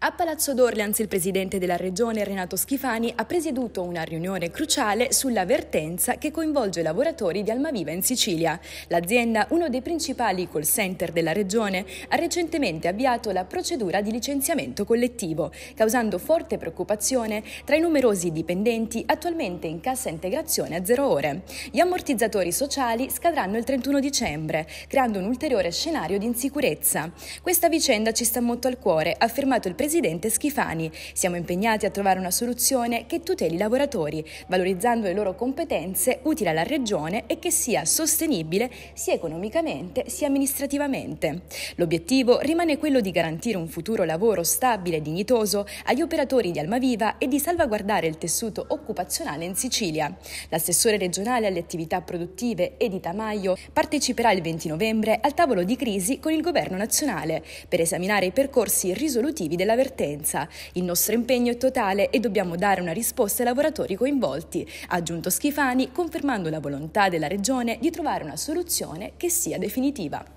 A Palazzo d'Orleans il presidente della regione Renato Schifani ha presieduto una riunione cruciale sull'avvertenza che coinvolge i lavoratori di Almaviva in Sicilia. L'azienda, uno dei principali call center della regione, ha recentemente avviato la procedura di licenziamento collettivo, causando forte preoccupazione tra i numerosi dipendenti attualmente in cassa integrazione a zero ore. Gli ammortizzatori sociali scadranno il 31 dicembre, creando un ulteriore scenario di insicurezza. Questa vicenda ci sta molto al cuore, ha affermato il presidente presidente Schifani. Siamo impegnati a trovare una soluzione che tuteli i lavoratori, valorizzando le loro competenze, utile alla Regione e che sia sostenibile sia economicamente sia amministrativamente. L'obiettivo rimane quello di garantire un futuro lavoro stabile e dignitoso agli operatori di Almaviva e di salvaguardare il tessuto occupazionale in Sicilia. L'assessore regionale alle attività produttive Edita Maio parteciperà il 20 novembre al tavolo di crisi con il governo nazionale per esaminare i percorsi risolutivi della avvertenza. Il nostro impegno è totale e dobbiamo dare una risposta ai lavoratori coinvolti, ha aggiunto Schifani, confermando la volontà della Regione di trovare una soluzione che sia definitiva.